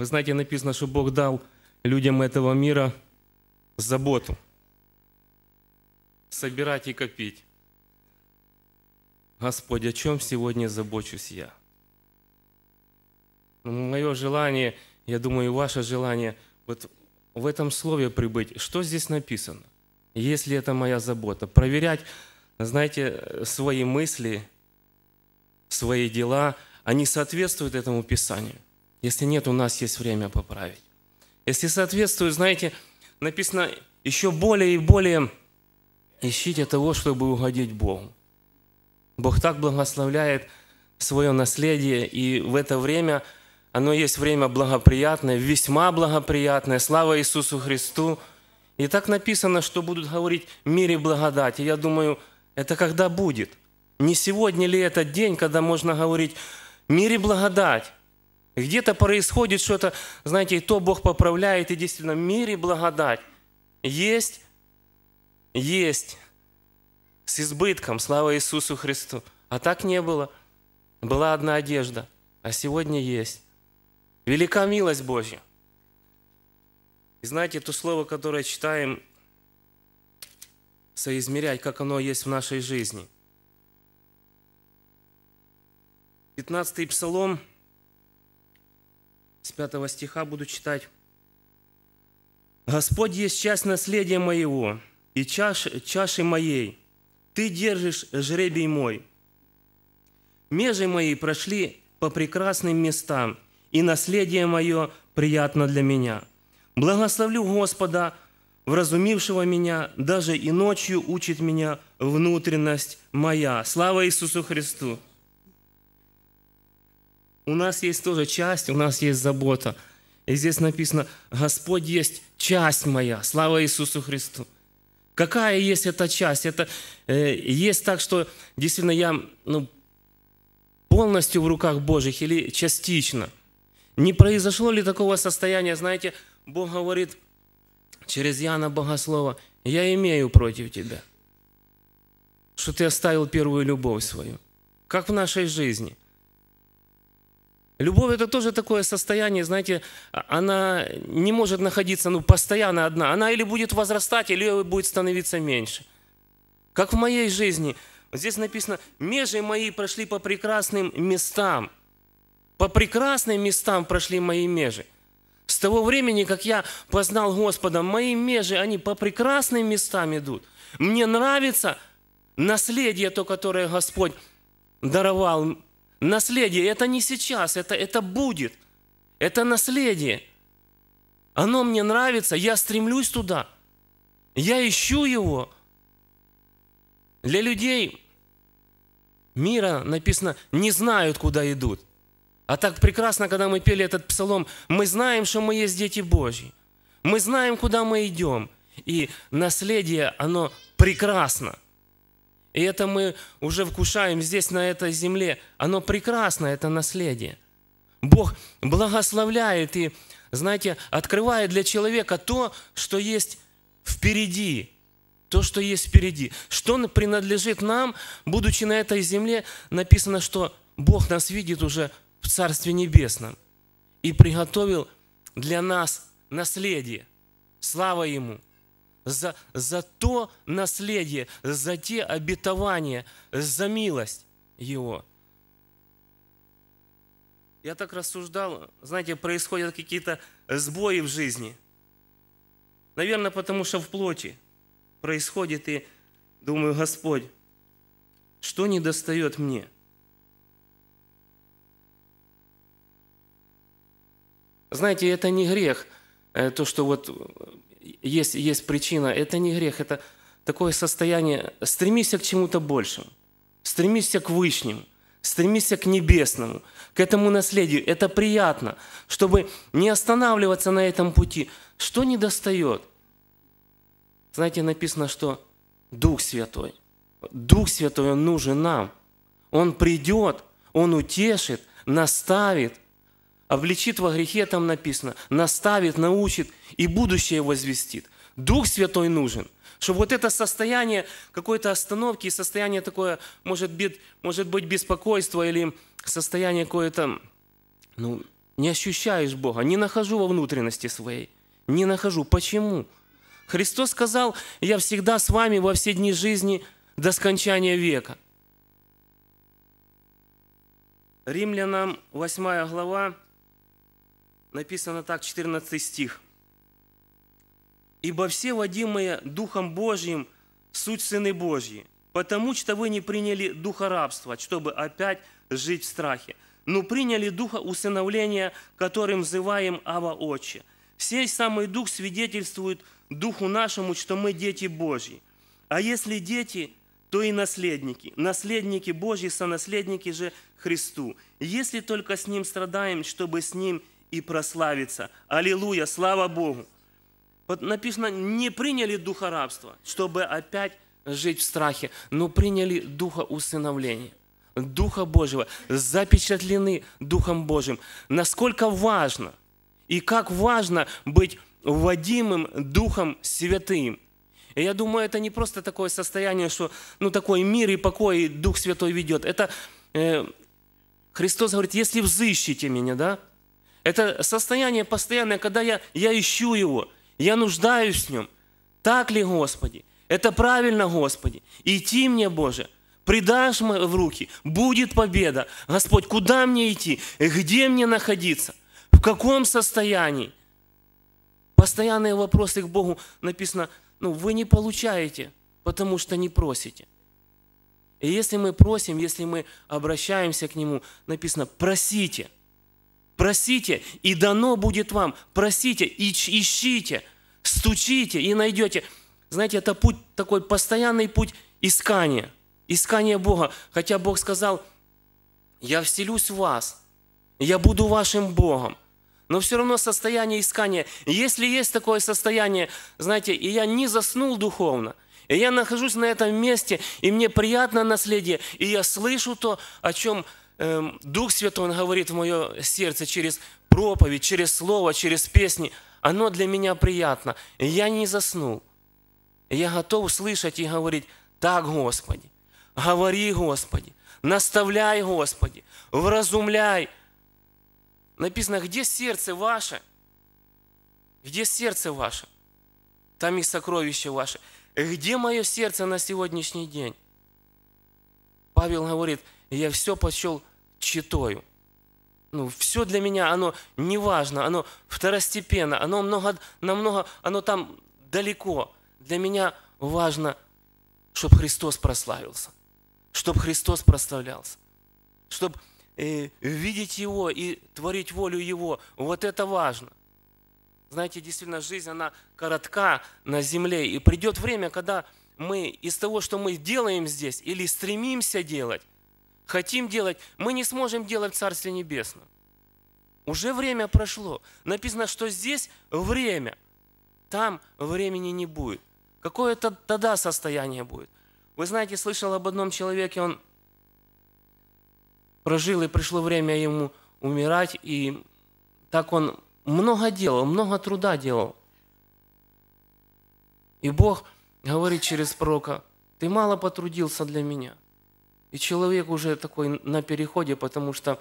Вы знаете, написано, что Бог дал людям этого мира заботу. Собирать и копить. Господь, о чем сегодня забочусь я? Ну, Мое желание, я думаю, и ваше желание вот в этом слове прибыть. Что здесь написано? Если это моя забота, проверять, знаете, свои мысли, свои дела, они соответствуют этому Писанию. Если нет, у нас есть время поправить. Если соответствует, знаете, написано еще более и более ищите того, чтобы угодить Богу. Бог так благословляет свое наследие, и в это время оно есть время благоприятное, весьма благоприятное. Слава Иисусу Христу! И так написано, что будут говорить мире благодати. Я думаю, это когда будет? Не сегодня ли этот день, когда можно говорить мире благодать? Где-то происходит что-то, знаете, и то Бог поправляет, и действительно в мире благодать есть, есть с избытком, слава Иисусу Христу. А так не было. Была одна одежда, а сегодня есть. Велика милость Божья. И знаете, то слово, которое читаем, соизмерять, как оно есть в нашей жизни. 15-й Псалом – с 5 стиха буду читать. «Господь есть часть наследия моего и чаш, чаши моей. Ты держишь жребий мой. Межи мои прошли по прекрасным местам, и наследие мое приятно для меня. Благословлю Господа, вразумившего меня, даже и ночью учит меня внутренность моя. Слава Иисусу Христу! У нас есть тоже часть, у нас есть забота. И здесь написано, Господь есть часть моя, слава Иисусу Христу. Какая есть эта часть? Это э, есть так, что действительно я ну, полностью в руках Божьих или частично. Не произошло ли такого состояния, знаете, Бог говорит через Яна Богослова, я имею против тебя, что ты оставил первую любовь свою. Как в нашей жизни. Любовь – это тоже такое состояние, знаете, она не может находиться ну, постоянно одна. Она или будет возрастать, или будет становиться меньше. Как в моей жизни. здесь написано, «Межи мои прошли по прекрасным местам». По прекрасным местам прошли мои межи. С того времени, как я познал Господа, мои межи, они по прекрасным местам идут. Мне нравится наследие то, которое Господь даровал Наследие – это не сейчас, это, это будет. Это наследие. Оно мне нравится, я стремлюсь туда. Я ищу его. Для людей мира написано «не знают, куда идут». А так прекрасно, когда мы пели этот псалом, мы знаем, что мы есть дети Божьи. Мы знаем, куда мы идем. И наследие, оно прекрасно – и это мы уже вкушаем здесь, на этой земле. Оно прекрасно, это наследие. Бог благословляет и, знаете, открывает для человека то, что есть впереди. То, что есть впереди. Что принадлежит нам, будучи на этой земле, написано, что Бог нас видит уже в Царстве Небесном и приготовил для нас наследие. Слава Ему! за, за то наследие, за те обетования, за милость Его. Я так рассуждал, знаете, происходят какие-то сбои в жизни. Наверное, потому что в плоти происходит и думаю, Господь, что не достает мне? Знаете, это не грех, э, то, что вот есть, есть причина, это не грех, это такое состояние, стремись к чему-то большему, стремись к Вышнему, стремись к небесному, к этому наследию. Это приятно, чтобы не останавливаться на этом пути. Что не достает? Знаете, написано, что Дух Святой. Дух Святой, Он нужен нам. Он придет, Он утешит, наставит, Облечит а во грехе, там написано, наставит, научит и будущее возвестит. Дух Святой нужен, чтобы вот это состояние какой-то остановки, состояние такое, может быть, может быть беспокойство или состояние какое-то, ну, не ощущаешь Бога, не нахожу во внутренности своей, не нахожу. Почему? Христос сказал, я всегда с вами во все дни жизни до скончания века. Римлянам 8 глава, написано так, 14 стих. «Ибо все, водимые Духом Божьим, суть Сыны Божьи, потому что вы не приняли Духа рабства, чтобы опять жить в страхе, но приняли Духа усыновления, которым взываем Ава Отче. Сей самый Дух свидетельствует Духу нашему, что мы дети Божьи. А если дети, то и наследники. Наследники Божьи, сонаследники же Христу. Если только с Ним страдаем, чтобы с Ним и прославиться, Аллилуйя, слава Богу. Вот написано, не приняли духа рабства, чтобы опять жить в страхе, но приняли духа усыновления. Духа Божьего, запечатлены Духом Божьим. Насколько важно и как важно быть водимым Духом Святым. И я думаю, это не просто такое состояние, что ну, такой мир и покой и Дух Святой ведет. Это э, Христос говорит, если взыщите меня, да, это состояние постоянное, когда я, я ищу Его, я нуждаюсь в Нем. Так ли, Господи? Это правильно, Господи. Идти мне, Боже, придашь мне в руки, будет победа. Господь, куда мне идти? Где мне находиться? В каком состоянии? Постоянные вопросы к Богу написано, ну, вы не получаете, потому что не просите. И если мы просим, если мы обращаемся к Нему, написано, просите – Просите, и дано будет вам. Просите, и ищите, стучите, и найдете. Знаете, это путь такой, постоянный путь искания. искания Бога. Хотя Бог сказал, я вселюсь в вас, я буду вашим Богом. Но все равно состояние искания. Если есть такое состояние, знаете, и я не заснул духовно, и я нахожусь на этом месте, и мне приятно наследие, и я слышу то, о чем Эм, Дух Святой, Он говорит в мое сердце через проповедь, через слово, через песни, оно для меня приятно. Я не заснул. Я готов слышать и говорить, так, Господи, говори, Господи, наставляй, Господи, вразумляй. Написано, где сердце ваше? Где сердце ваше? Там и сокровище ваше. Где мое сердце на сегодняшний день? Павел говорит, я все почел Читаю. Ну, все для меня, оно не важно, оно второстепенно, оно много, намного, оно там далеко. Для меня важно, чтобы Христос прославился, чтобы Христос прославлялся, чтобы э, видеть Его и творить волю Его. Вот это важно. Знаете, действительно, жизнь, она коротка на земле, и придет время, когда мы из того, что мы делаем здесь или стремимся делать, хотим делать, мы не сможем делать в Царстве Небесном. Уже время прошло. Написано, что здесь время, там времени не будет. Какое -то тогда состояние будет? Вы знаете, слышал об одном человеке, он прожил, и пришло время ему умирать, и так он много делал, много труда делал. И Бог говорит через пророка, ты мало потрудился для меня – и человек уже такой на переходе, потому что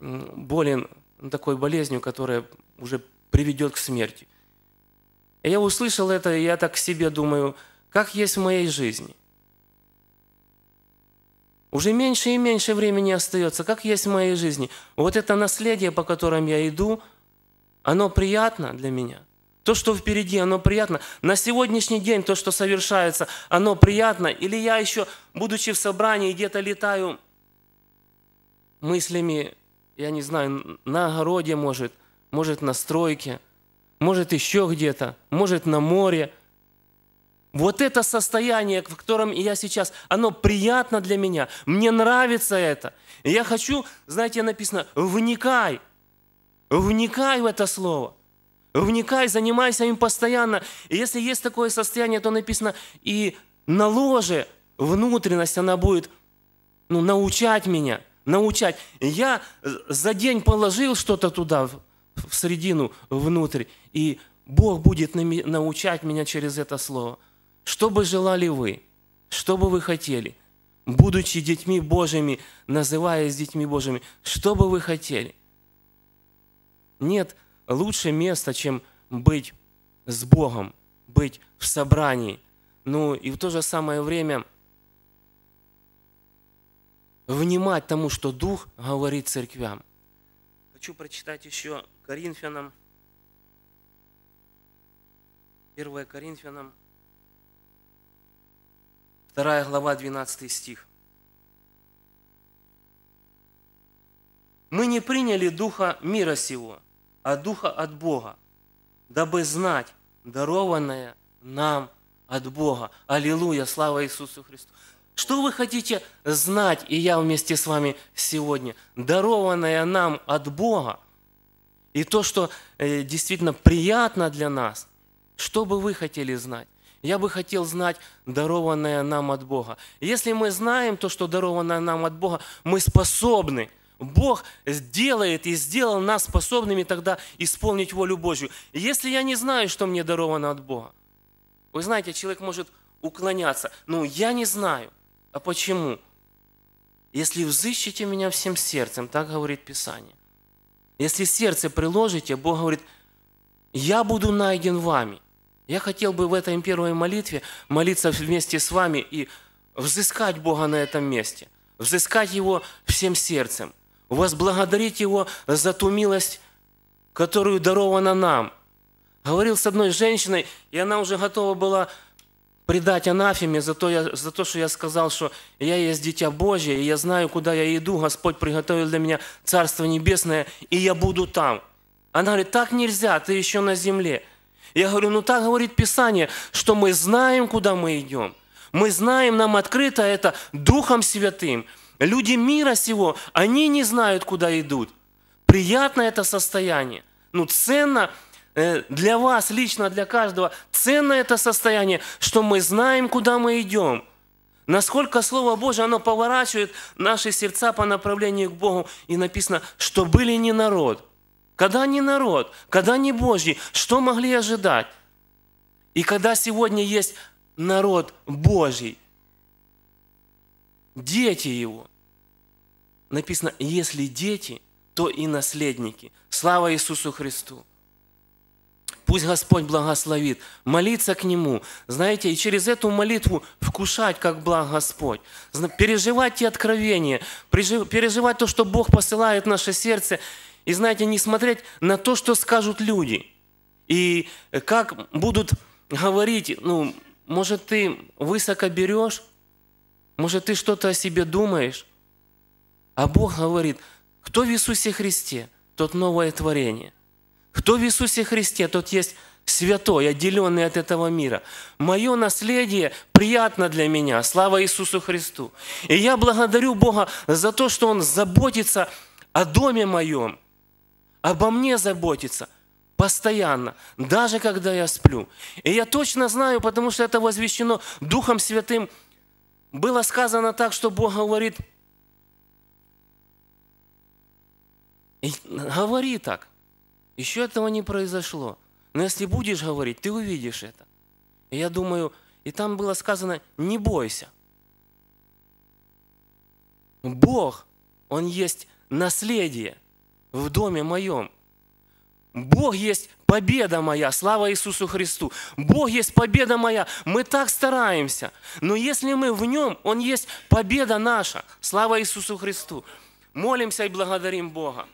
болен такой болезнью, которая уже приведет к смерти. И я услышал это, и я так к себе думаю, как есть в моей жизни. Уже меньше и меньше времени остается, как есть в моей жизни. Вот это наследие, по которым я иду, оно приятно для меня. То, что впереди, оно приятно. На сегодняшний день то, что совершается, оно приятно. Или я еще будучи в собрании, где-то летаю мыслями, я не знаю, на огороде, может, может, на стройке, может, еще где-то, может, на море. Вот это состояние, в котором я сейчас, оно приятно для меня, мне нравится это. Я хочу, знаете, написано, вникай, вникай в это слово. Вникай, занимайся им постоянно. И если есть такое состояние, то написано, и на ложе внутренность, она будет ну, научать меня, научать. Я э, за день положил что-то туда, в середину, внутрь, и Бог будет научать меня через это слово. Что бы желали вы, что бы вы хотели, будучи детьми Божьими, называясь детьми Божьими, что бы вы хотели? Нет лучше места, чем быть с Богом, быть в собрании. Ну и в то же самое время – внимать тому, что Дух говорит церквям. Хочу прочитать еще Коринфянам, 1 Коринфянам, 2 глава, 12 стих. Мы не приняли духа мира сего, а духа от Бога, дабы знать дарованное нам от Бога. Аллилуйя, слава Иисусу Христу. Что вы хотите знать, и я вместе с вами сегодня, дарованное нам от Бога, и то, что э, действительно приятно для нас, что бы вы хотели знать? Я бы хотел знать дарованное нам от Бога. Если мы знаем то, что дарованное нам от Бога, мы способны. Бог делает и сделал нас способными тогда исполнить волю Божью. Если я не знаю, что мне даровано от Бога, вы знаете, человек может уклоняться, Ну, я не знаю – а почему? Если взыщите меня всем сердцем, так говорит Писание. Если сердце приложите, Бог говорит, я буду найден вами. Я хотел бы в этой первой молитве молиться вместе с вами и взыскать Бога на этом месте, взыскать Его всем сердцем, возблагодарить Его за ту милость, которую дарована нам. Говорил с одной женщиной, и она уже готова была предать анафеме за то, я, за то, что я сказал, что я есть Дитя Божье, и я знаю, куда я иду, Господь приготовил для меня Царство Небесное, и я буду там. Она говорит, так нельзя, ты еще на земле. Я говорю, ну так говорит Писание, что мы знаем, куда мы идем. Мы знаем, нам открыто это Духом Святым. Люди мира сего, они не знают, куда идут. Приятно это состояние. Ну, ценно Э, для вас лично, для каждого ценное это состояние, что мы знаем, куда мы идем. Насколько Слово Божье, оно поворачивает наши сердца по направлению к Богу. И написано, что были не народ. Когда не народ, когда не Божий, что могли ожидать? И когда сегодня есть народ Божий, дети его. Написано, если дети, то и наследники. Слава Иисусу Христу! Пусть Господь благословит. Молиться к Нему. Знаете, и через эту молитву вкушать, как благ Господь. Переживать те откровения. Переживать то, что Бог посылает в наше сердце. И, знаете, не смотреть на то, что скажут люди. И э, как будут говорить, ну, может, ты высоко берешь, может, ты что-то о себе думаешь. А Бог говорит, кто в Иисусе Христе, тот новое творение. Кто в Иисусе Христе, тот есть святой, отделенный от этого мира. Мое наследие приятно для меня. Слава Иисусу Христу. И я благодарю Бога за то, что Он заботится о доме моем, обо мне заботится постоянно, даже когда я сплю. И я точно знаю, потому что это возвещено Духом Святым. Было сказано так, что Бог говорит, говори так – еще этого не произошло. Но если будешь говорить, ты увидишь это. И я думаю, и там было сказано, не бойся. Бог, Он есть наследие в доме моем. Бог есть победа моя, слава Иисусу Христу. Бог есть победа моя, мы так стараемся. Но если мы в Нем, Он есть победа наша, слава Иисусу Христу. Молимся и благодарим Бога.